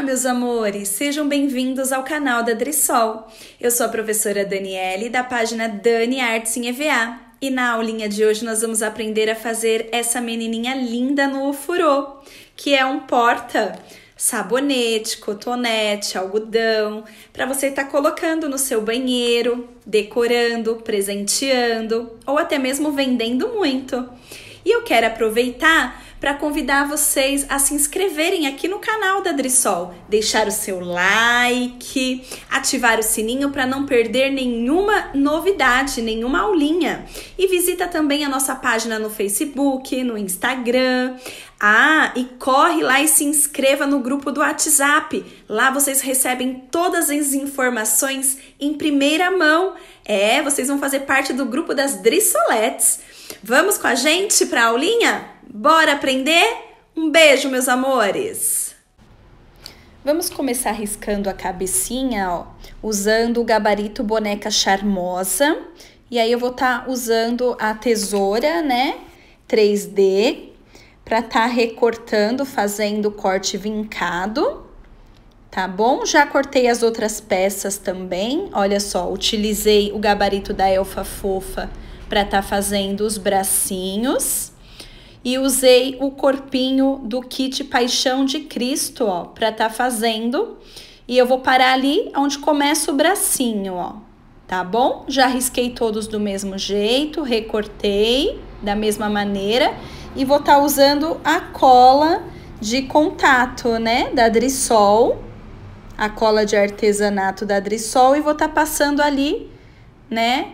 Olá, meus amores! Sejam bem-vindos ao canal da Dressol. Eu sou a professora Daniele, da página Dani Artes em EVA. E na aulinha de hoje nós vamos aprender a fazer essa menininha linda no ofurô, que é um porta sabonete, cotonete, algodão, para você estar tá colocando no seu banheiro, decorando, presenteando ou até mesmo vendendo muito. E eu quero aproveitar para convidar vocês a se inscreverem aqui no canal da Drisol, deixar o seu like, ativar o sininho para não perder nenhuma novidade, nenhuma aulinha. E visita também a nossa página no Facebook, no Instagram. Ah, e corre lá e se inscreva no grupo do WhatsApp. Lá vocês recebem todas as informações em primeira mão. É, vocês vão fazer parte do grupo das Drisoletes. Vamos com a gente para a aulinha? Bora aprender? Um beijo, meus amores! Vamos começar riscando a cabecinha, ó, usando o gabarito boneca charmosa. E aí eu vou estar tá usando a tesoura, né, 3D, para estar tá recortando, fazendo corte vincado, tá bom? Já cortei as outras peças também. Olha só, utilizei o gabarito da Elfa Fofa para estar tá fazendo os bracinhos e usei o corpinho do kit Paixão de Cristo, ó, para tá fazendo. E eu vou parar ali onde começa o bracinho, ó. Tá bom? Já risquei todos do mesmo jeito, recortei da mesma maneira e vou estar tá usando a cola de contato, né, da Drissol, a cola de artesanato da Drissol e vou estar tá passando ali, né,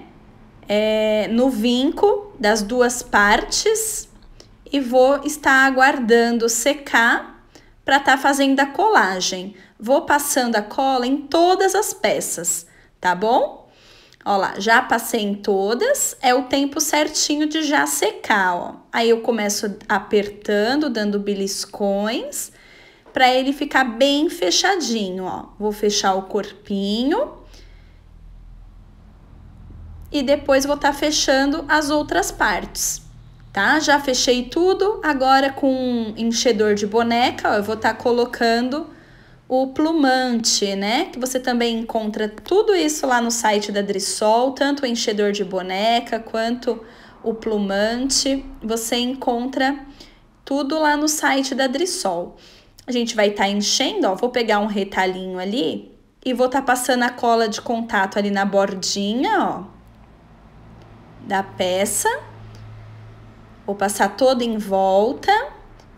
é, no vinco das duas partes e vou estar aguardando secar para estar tá fazendo a colagem. Vou passando a cola em todas as peças, tá bom? Ó lá, já passei em todas, é o tempo certinho de já secar, ó. Aí eu começo apertando, dando beliscões, para ele ficar bem fechadinho, ó. Vou fechar o corpinho. E depois vou estar tá fechando as outras partes tá? Já fechei tudo, agora com um enchedor de boneca, ó, eu vou estar tá colocando o plumante, né? Que você também encontra tudo isso lá no site da Drissol, tanto o enchedor de boneca quanto o plumante. Você encontra tudo lá no site da Drissol. A gente vai estar tá enchendo, ó, vou pegar um retalhinho ali e vou estar tá passando a cola de contato ali na bordinha, ó, da peça. Vou passar todo em volta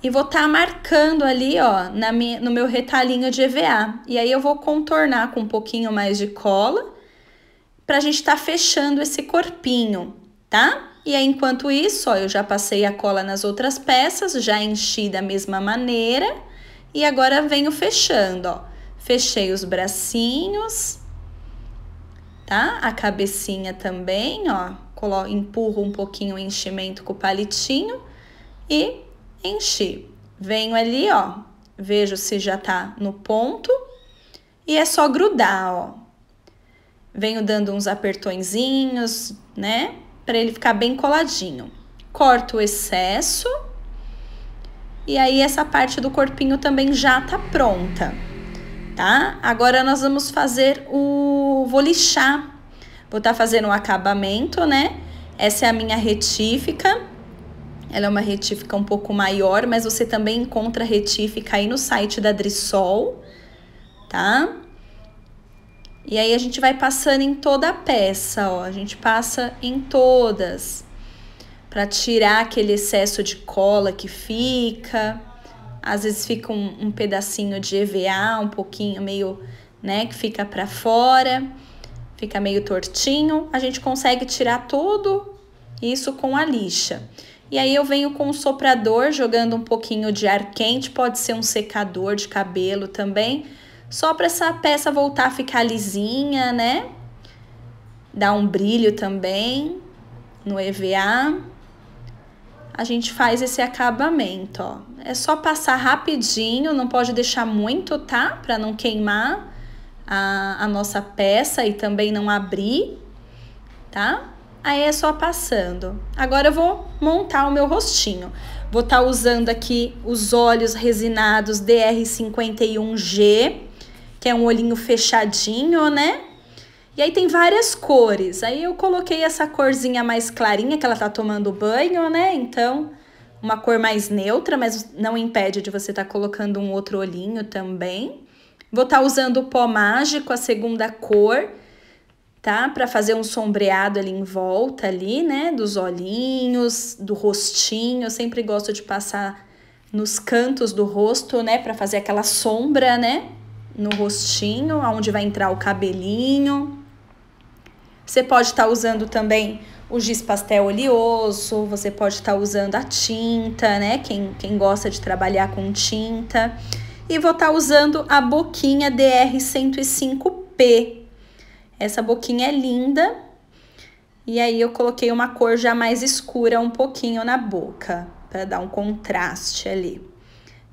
e vou estar tá marcando ali, ó, na minha, no meu retalhinho de EVA. E aí eu vou contornar com um pouquinho mais de cola pra gente estar tá fechando esse corpinho, tá? E aí, enquanto isso, ó, eu já passei a cola nas outras peças, já enchi da mesma maneira. E agora venho fechando, ó. Fechei os bracinhos tá? A cabecinha também, ó, empurro um pouquinho o enchimento com o palitinho e enchi. Venho ali, ó, vejo se já tá no ponto e é só grudar, ó. Venho dando uns apertõezinhos, né, para ele ficar bem coladinho. Corto o excesso e aí essa parte do corpinho também já tá pronta tá? Agora nós vamos fazer o... vou lixar. Vou estar tá fazendo o acabamento, né? Essa é a minha retífica. Ela é uma retífica um pouco maior, mas você também encontra retífica aí no site da Drissol, tá? E aí a gente vai passando em toda a peça, ó. A gente passa em todas para tirar aquele excesso de cola que fica às vezes fica um, um pedacinho de EVA, um pouquinho meio, né, que fica para fora, fica meio tortinho. A gente consegue tirar tudo isso com a lixa. E aí eu venho com um soprador jogando um pouquinho de ar quente, pode ser um secador de cabelo também, só para essa peça voltar a ficar lisinha, né? Dar um brilho também no EVA a gente faz esse acabamento, ó. É só passar rapidinho, não pode deixar muito, tá? Para não queimar a, a nossa peça e também não abrir, tá? Aí é só passando. Agora eu vou montar o meu rostinho. Vou estar tá usando aqui os olhos resinados DR51G, que é um olhinho fechadinho, né? E aí tem várias cores. Aí eu coloquei essa corzinha mais clarinha que ela tá tomando banho, né? Então, uma cor mais neutra, mas não impede de você estar tá colocando um outro olhinho também. Vou estar tá usando o pó mágico, a segunda cor, tá? Para fazer um sombreado ali em volta ali, né, dos olhinhos, do rostinho. Eu sempre gosto de passar nos cantos do rosto, né, para fazer aquela sombra, né? no rostinho, aonde vai entrar o cabelinho. Você pode estar tá usando também o giz pastel oleoso, você pode estar tá usando a tinta, né? Quem, quem gosta de trabalhar com tinta. E vou estar tá usando a boquinha DR105P. Essa boquinha é linda. E aí eu coloquei uma cor já mais escura um pouquinho na boca, para dar um contraste ali.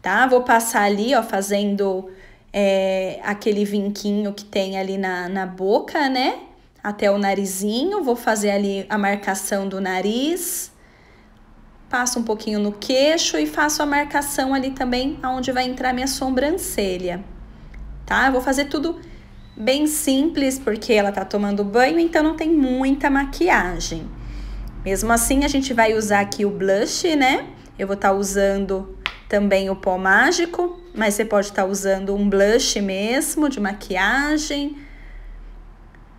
Tá? Vou passar ali, ó, fazendo é, aquele vinquinho que tem ali na, na boca, né? até o narizinho, vou fazer ali a marcação do nariz, passo um pouquinho no queixo e faço a marcação ali também aonde vai entrar minha sobrancelha, tá? Eu vou fazer tudo bem simples porque ela tá tomando banho, então não tem muita maquiagem. Mesmo assim, a gente vai usar aqui o blush, né? Eu vou estar tá usando também o pó mágico, mas você pode estar tá usando um blush mesmo de maquiagem,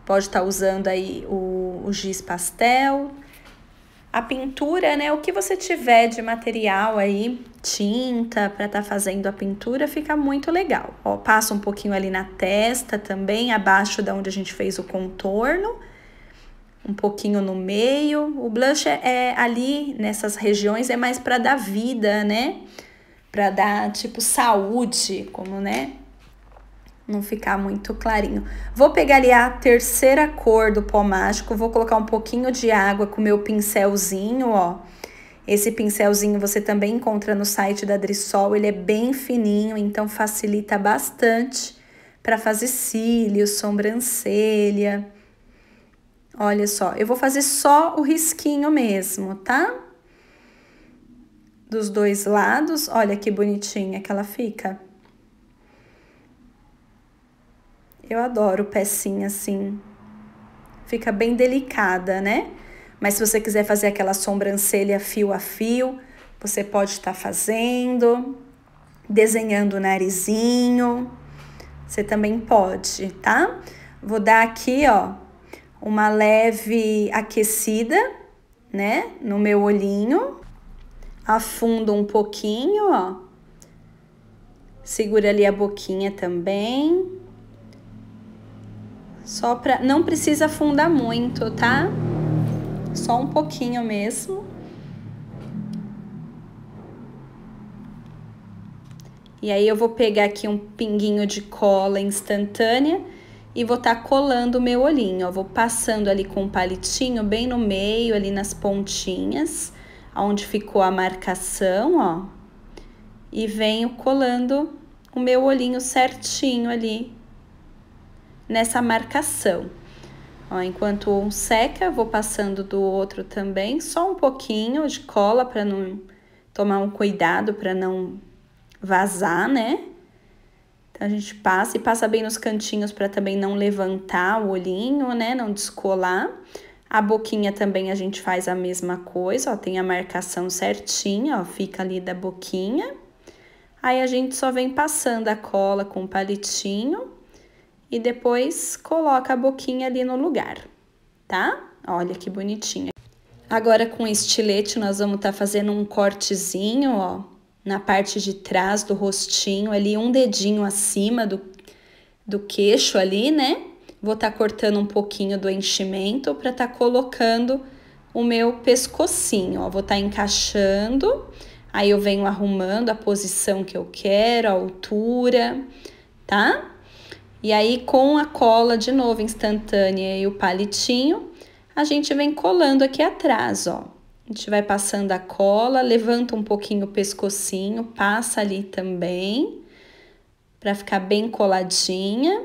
Pode estar tá usando aí o, o giz pastel, a pintura, né? O que você tiver de material aí, tinta para estar tá fazendo a pintura, fica muito legal. Ó, passa um pouquinho ali na testa também, abaixo da onde a gente fez o contorno, um pouquinho no meio. O blush é, é ali nessas regiões é mais para dar vida, né? Para dar tipo saúde, como, né? não ficar muito clarinho. Vou pegar ali a terceira cor do pó mágico, vou colocar um pouquinho de água com o meu pincelzinho, ó. Esse pincelzinho você também encontra no site da Drissol, ele é bem fininho, então facilita bastante para fazer cílios, sobrancelha. Olha só, eu vou fazer só o risquinho mesmo, tá? Dos dois lados, olha que bonitinha que ela fica. Eu adoro pecinha assim. Fica bem delicada, né? Mas se você quiser fazer aquela sobrancelha fio a fio, você pode estar tá fazendo, desenhando o narizinho. Você também pode, tá? Vou dar aqui, ó, uma leve aquecida, né, no meu olhinho. Afundo um pouquinho, ó. Segura ali a boquinha também. Só para não precisa afundar muito, tá? Só um pouquinho mesmo. E aí eu vou pegar aqui um pinguinho de cola instantânea e vou estar tá colando o meu olhinho, ó. Vou passando ali com o um palitinho bem no meio, ali nas pontinhas, onde ficou a marcação, ó. E venho colando o meu olhinho certinho ali nessa marcação. Ó, enquanto um seca, vou passando do outro também, só um pouquinho de cola para não tomar um cuidado para não vazar, né? Então, a gente passa e passa bem nos cantinhos para também não levantar o olhinho, né? Não descolar. A boquinha também a gente faz a mesma coisa, ó, tem a marcação certinha, ó, fica ali da boquinha. Aí a gente só vem passando a cola com o palitinho e depois coloca a boquinha ali no lugar, tá? Olha que bonitinha. Agora com estilete nós vamos estar tá fazendo um cortezinho, ó, na parte de trás do rostinho, ali um dedinho acima do, do queixo ali, né? Vou estar tá cortando um pouquinho do enchimento para estar tá colocando o meu pescocinho, ó, vou estar tá encaixando, aí eu venho arrumando a posição que eu quero, a altura, tá? E aí, com a cola de novo instantânea e o palitinho, a gente vem colando aqui atrás, ó. A gente vai passando a cola, levanta um pouquinho o pescocinho, passa ali também, para ficar bem coladinha.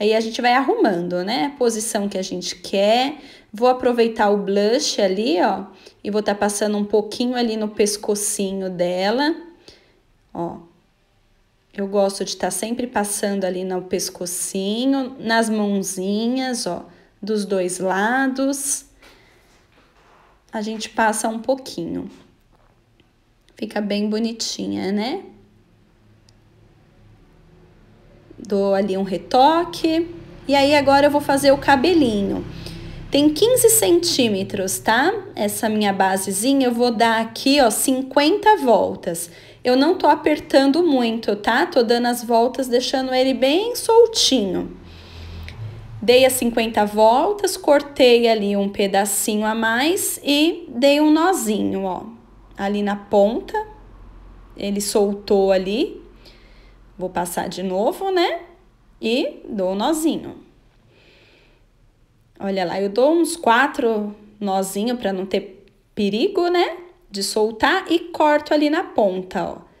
Aí a gente vai arrumando, né? A posição que a gente quer. Vou aproveitar o blush ali, ó, e vou estar tá passando um pouquinho ali no pescocinho dela, ó. Eu gosto de estar tá sempre passando ali no pescocinho, nas mãozinhas, ó, dos dois lados. A gente passa um pouquinho. Fica bem bonitinha, né? Dou ali um retoque. E aí agora eu vou fazer o cabelinho. Tem 15 centímetros, tá? Essa minha basezinha eu vou dar aqui, ó, 50 voltas. Eu não tô apertando muito, tá? Tô dando as voltas, deixando ele bem soltinho. Dei as 50 voltas, cortei ali um pedacinho a mais e dei um nozinho, ó. Ali na ponta, ele soltou ali. Vou passar de novo, né? E dou um nozinho. Olha lá, eu dou uns quatro nozinho para não ter perigo, né? de soltar e corto ali na ponta, ó.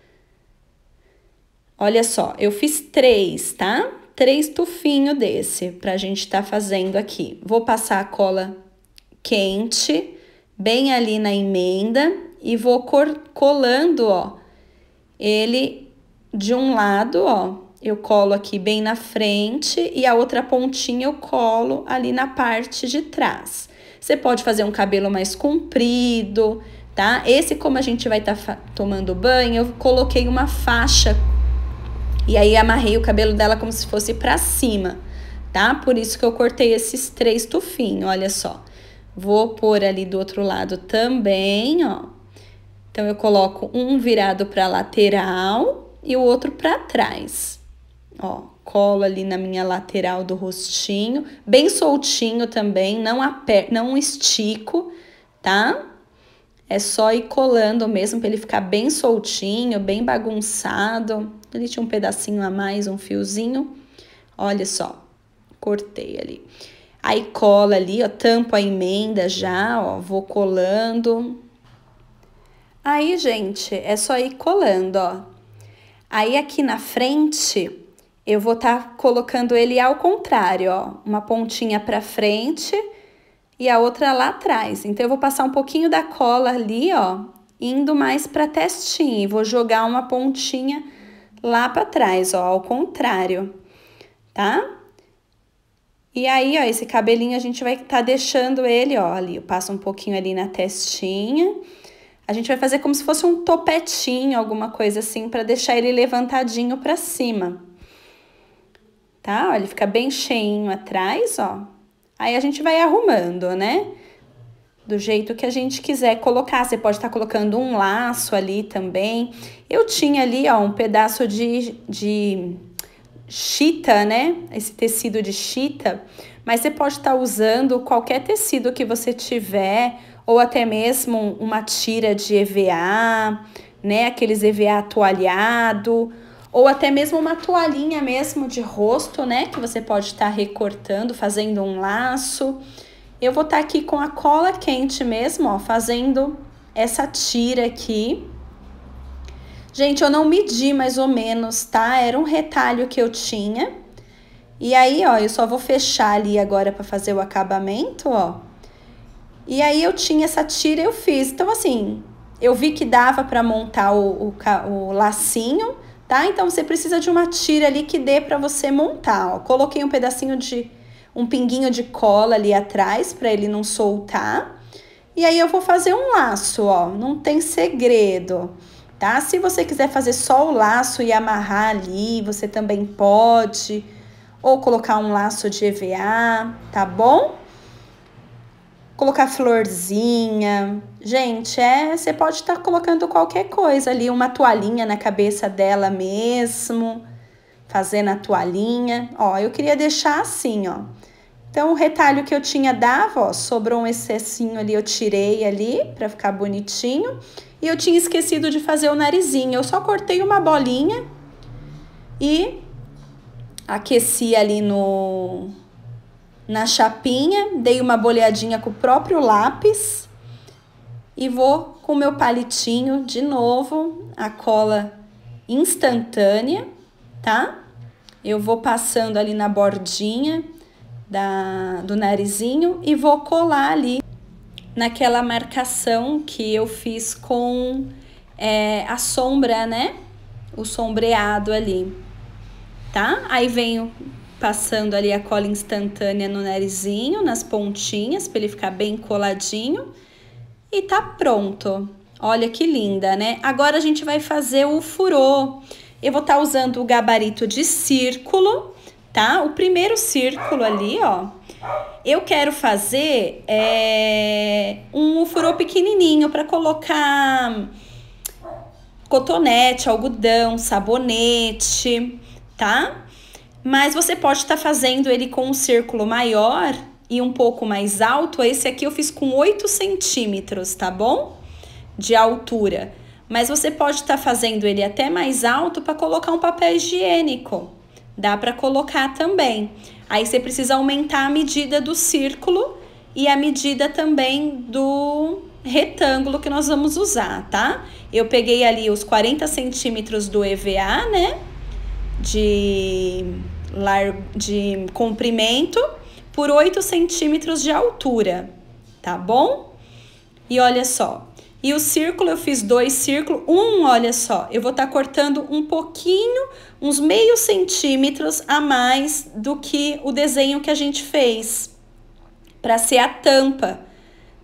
Olha só, eu fiz três, tá? Três tufinhos desse pra gente tá fazendo aqui. Vou passar a cola quente bem ali na emenda e vou colando, ó, ele de um lado, ó, eu colo aqui bem na frente e a outra pontinha eu colo ali na parte de trás. Você pode fazer um cabelo mais comprido, tá? Esse, como a gente vai estar tá tomando banho, eu coloquei uma faixa e aí amarrei o cabelo dela como se fosse para cima, tá? Por isso que eu cortei esses três tufinhos, olha só. Vou pôr ali do outro lado também, ó. Então, eu coloco um virado para lateral e o outro para trás. Ó, colo ali na minha lateral do rostinho, bem soltinho também, não, aper não estico, tá? É só ir colando mesmo para ele ficar bem soltinho, bem bagunçado. Ele tinha um pedacinho a mais, um fiozinho. Olha só, cortei ali. Aí cola ali, ó, tampo a emenda já, ó, vou colando. Aí, gente, é só ir colando, ó. Aí aqui na frente, eu vou estar tá colocando ele ao contrário, ó, uma pontinha para frente e a outra lá atrás. Então, eu vou passar um pouquinho da cola ali, ó, indo mais pra testinha. E vou jogar uma pontinha lá pra trás, ó, ao contrário, tá? E aí, ó, esse cabelinho a gente vai tá deixando ele, ó, ali. Eu passo um pouquinho ali na testinha. A gente vai fazer como se fosse um topetinho, alguma coisa assim, pra deixar ele levantadinho pra cima. Tá? Ó, ele fica bem cheinho atrás, ó. Aí a gente vai arrumando, né? do jeito que a gente quiser colocar. Você pode estar tá colocando um laço ali também. Eu tinha ali, ó, um pedaço de, de chita, né? Esse tecido de chita. Mas você pode estar tá usando qualquer tecido que você tiver, ou até mesmo uma tira de EVA, né? Aqueles EVA atualhado ou até mesmo uma toalhinha mesmo de rosto, né? Que você pode estar tá recortando, fazendo um laço. Eu vou estar tá aqui com a cola quente mesmo, ó, fazendo essa tira aqui. Gente, eu não medi mais ou menos, tá? Era um retalho que eu tinha. E aí, ó, eu só vou fechar ali agora para fazer o acabamento, ó. E aí eu tinha essa tira, eu fiz. Então, assim, eu vi que dava para montar o, o, o lacinho tá? Então você precisa de uma tira ali que dê para você montar, ó. Coloquei um pedacinho de um pinguinho de cola ali atrás para ele não soltar. E aí eu vou fazer um laço, ó, não tem segredo, tá? Se você quiser fazer só o laço e amarrar ali, você também pode, ou colocar um laço de EVA, tá bom? colocar florzinha. Gente, é, você pode estar tá colocando qualquer coisa ali, uma toalhinha na cabeça dela mesmo, fazendo a toalhinha. Ó, eu queria deixar assim, ó. Então, o retalho que eu tinha dava, ó, sobrou um excessinho ali, eu tirei ali para ficar bonitinho. E eu tinha esquecido de fazer o narizinho. Eu só cortei uma bolinha e aqueci ali no, na chapinha, dei uma boleadinha com o próprio lápis e vou com o meu palitinho de novo, a cola instantânea, tá? Eu vou passando ali na bordinha da, do narizinho e vou colar ali naquela marcação que eu fiz com é, a sombra, né? O sombreado ali, tá? Aí venho passando ali a cola instantânea no narizinho, nas pontinhas, para ele ficar bem coladinho. E tá pronto. Olha que linda, né? Agora a gente vai fazer o furô. Eu vou estar tá usando o gabarito de círculo, tá? O primeiro círculo ali, ó. Eu quero fazer é, um furô pequenininho para colocar cotonete, algodão, sabonete, tá? Mas você pode estar tá fazendo ele com um círculo maior e um pouco mais alto. Esse aqui eu fiz com 8 centímetros, tá bom? De altura. Mas você pode estar tá fazendo ele até mais alto para colocar um papel higiênico. Dá para colocar também. Aí você precisa aumentar a medida do círculo e a medida também do retângulo que nós vamos usar, tá? Eu peguei ali os 40 centímetros do EVA, né? de, lar... de comprimento por 8 centímetros de altura, tá bom? E olha só, e o círculo eu fiz dois círculos, um, olha só, eu vou estar tá cortando um pouquinho, uns meio centímetros a mais do que o desenho que a gente fez, para ser a tampa,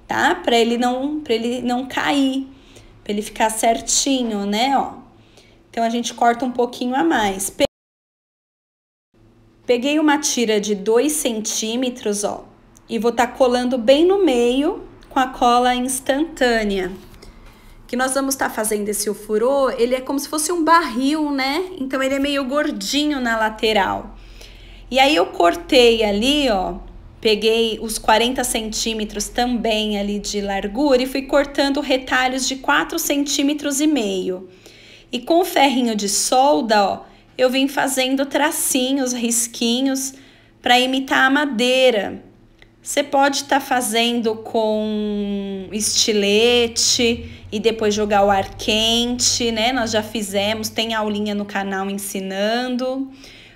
tá? Para ele não, para ele não cair, para ele ficar certinho, né, ó. Então a gente corta um pouquinho a mais. Peguei uma tira de 2 centímetros, ó, e vou estar tá colando bem no meio com a cola instantânea. Que nós vamos estar tá fazendo esse ofurô, ele é como se fosse um barril, né? Então ele é meio gordinho na lateral. E aí eu cortei ali, ó, peguei os 40 centímetros também ali de largura e fui cortando retalhos de 4 centímetros e meio. E com o ferrinho de solda, ó, eu vim fazendo tracinhos, risquinhos para imitar a madeira. Você pode estar tá fazendo com estilete e depois jogar o ar quente, né? Nós já fizemos, tem aulinha no canal ensinando.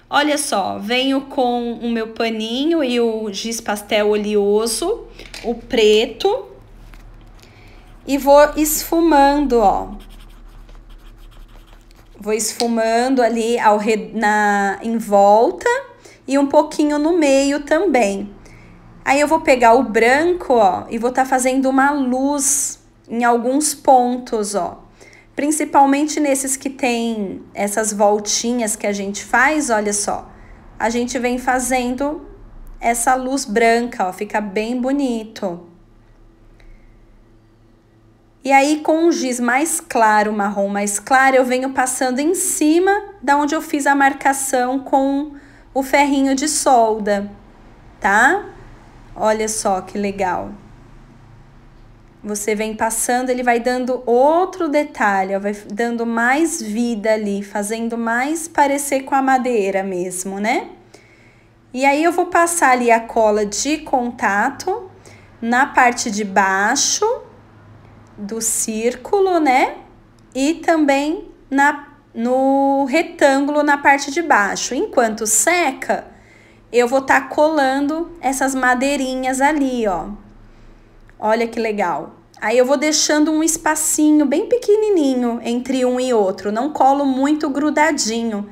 Olha só, venho com o meu paninho e o giz pastel oleoso, o preto, e vou esfumando, ó. Vou esfumando ali ao re... na em volta e um pouquinho no meio também. Aí eu vou pegar o branco, ó, e vou estar tá fazendo uma luz em alguns pontos, ó. Principalmente nesses que tem essas voltinhas que a gente faz, olha só. A gente vem fazendo essa luz branca, ó, fica bem bonito. E aí, com um giz mais claro, marrom mais claro, eu venho passando em cima da onde eu fiz a marcação com o ferrinho de solda, tá? Olha só que legal. Você vem passando, ele vai dando outro detalhe, ó, vai dando mais vida ali, fazendo mais parecer com a madeira mesmo, né? E aí, eu vou passar ali a cola de contato na parte de baixo do círculo, né? E também na, no retângulo na parte de baixo. Enquanto seca, eu vou estar tá colando essas madeirinhas ali, ó. Olha que legal. Aí eu vou deixando um espacinho bem pequenininho entre um e outro. Não colo muito grudadinho,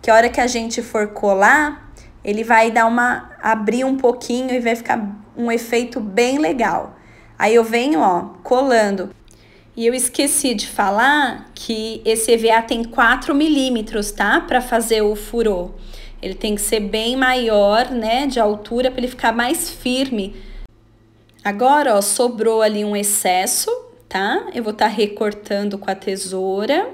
que a hora que a gente for colar, ele vai dar uma abrir um pouquinho e vai ficar um efeito bem legal. Aí eu venho, ó, colando. E eu esqueci de falar que esse EVA tem 4 milímetros, tá? Para fazer o furô. Ele tem que ser bem maior, né, de altura, para ele ficar mais firme. Agora, ó, sobrou ali um excesso, tá? Eu vou estar tá recortando com a tesoura.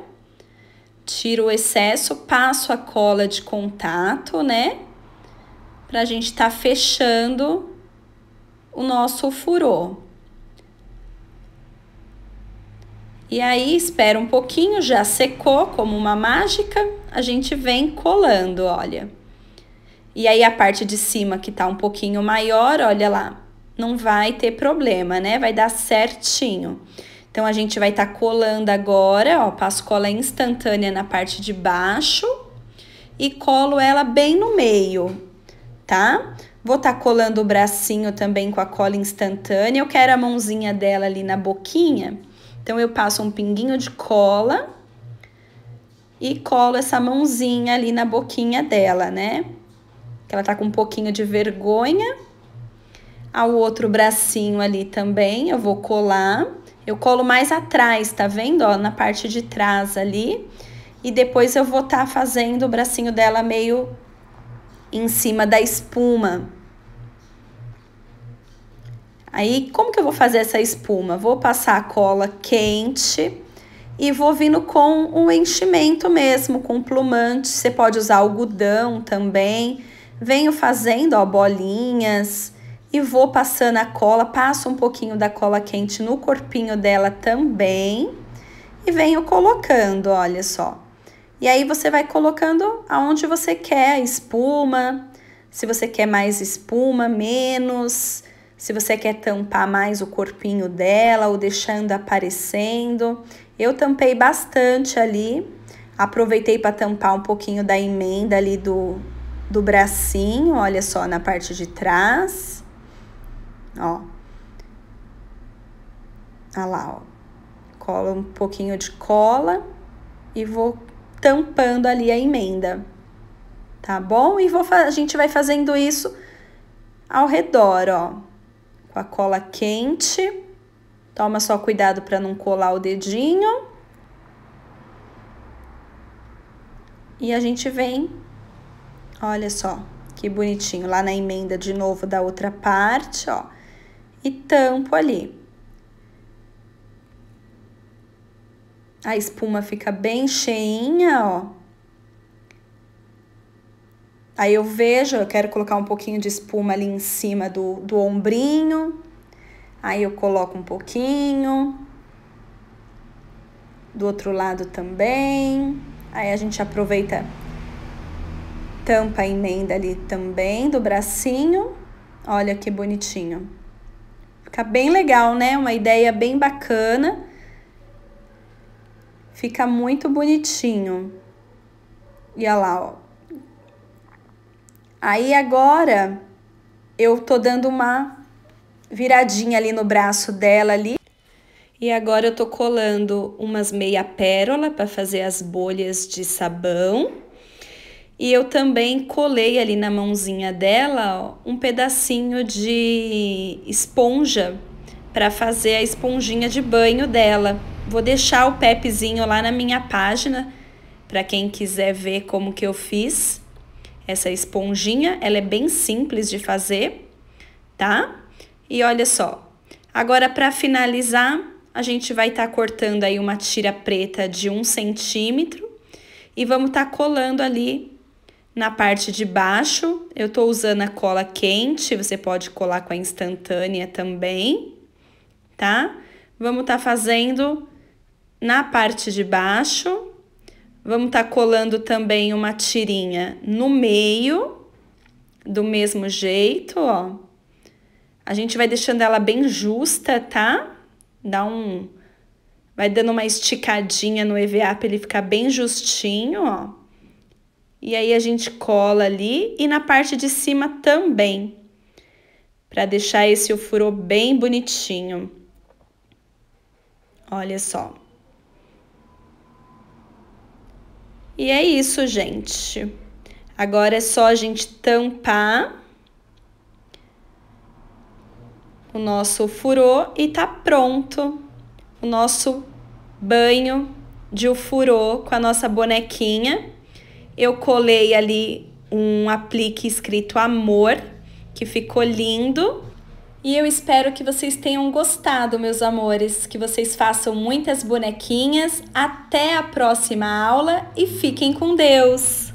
Tiro o excesso, passo a cola de contato, né? Pra gente tá fechando o nosso furô. E aí espera um pouquinho, já secou como uma mágica, a gente vem colando, olha. E aí a parte de cima que tá um pouquinho maior, olha lá, não vai ter problema, né? Vai dar certinho. Então a gente vai estar tá colando agora, ó, passo cola instantânea na parte de baixo e colo ela bem no meio, tá? Vou estar tá colando o bracinho também com a cola instantânea. Eu quero a mãozinha dela ali na boquinha então, eu passo um pinguinho de cola e colo essa mãozinha ali na boquinha dela, né? Que ela tá com um pouquinho de vergonha. Ao outro bracinho ali também, eu vou colar. Eu colo mais atrás, tá vendo? Ó, na parte de trás ali. E depois eu vou estar tá fazendo o bracinho dela meio em cima da espuma. Aí, como que eu vou fazer essa espuma? Vou passar a cola quente e vou vindo com o um enchimento mesmo, com plumante. Você pode usar algodão também. Venho fazendo, ó, bolinhas e vou passando a cola. Passo um pouquinho da cola quente no corpinho dela também. E venho colocando, olha só. E aí você vai colocando aonde você quer a espuma, se você quer mais espuma, menos se você quer tampar mais o corpinho dela ou deixando aparecendo. Eu tampei bastante ali, aproveitei para tampar um pouquinho da emenda ali do, do bracinho, olha só, na parte de trás. Ó. Olha lá, ó. Cola um pouquinho de cola e vou tampando ali a emenda, tá bom? E vou, a gente vai fazendo isso ao redor, ó com a cola quente. Toma só cuidado para não colar o dedinho. E a gente vem, olha só, que bonitinho, lá na emenda de novo da outra parte, ó. E tampo ali. A espuma fica bem cheinha, ó. Aí eu vejo, eu quero colocar um pouquinho de espuma ali em cima do, do ombrinho. Aí eu coloco um pouquinho. Do outro lado também. Aí a gente aproveita, tampa a emenda ali também do bracinho. Olha que bonitinho. Fica bem legal, né? Uma ideia bem bacana. Fica muito bonitinho. E olha lá, ó. Aí agora eu tô dando uma viradinha ali no braço dela ali. E agora eu tô colando umas meia pérola para fazer as bolhas de sabão. E eu também colei ali na mãozinha dela ó, um pedacinho de esponja para fazer a esponjinha de banho dela. Vou deixar o pepzinho lá na minha página para quem quiser ver como que eu fiz. Essa esponjinha, ela é bem simples de fazer, tá? E olha só. Agora, para finalizar, a gente vai estar tá cortando aí uma tira preta de um centímetro e vamos estar tá colando ali na parte de baixo. Eu estou usando a cola quente, você pode colar com a instantânea também, tá? Vamos estar tá fazendo na parte de baixo Vamos estar tá colando também uma tirinha no meio, do mesmo jeito, ó. A gente vai deixando ela bem justa, tá? Dá um... Vai dando uma esticadinha no EVA para ele ficar bem justinho, ó. E aí a gente cola ali e na parte de cima também. Para deixar esse ofurô bem bonitinho. Olha só. E é isso, gente. Agora é só a gente tampar o nosso furô e tá pronto o nosso banho de furô com a nossa bonequinha. Eu colei ali um aplique escrito amor, que ficou lindo. E eu espero que vocês tenham gostado, meus amores, que vocês façam muitas bonequinhas. Até a próxima aula e fiquem com Deus!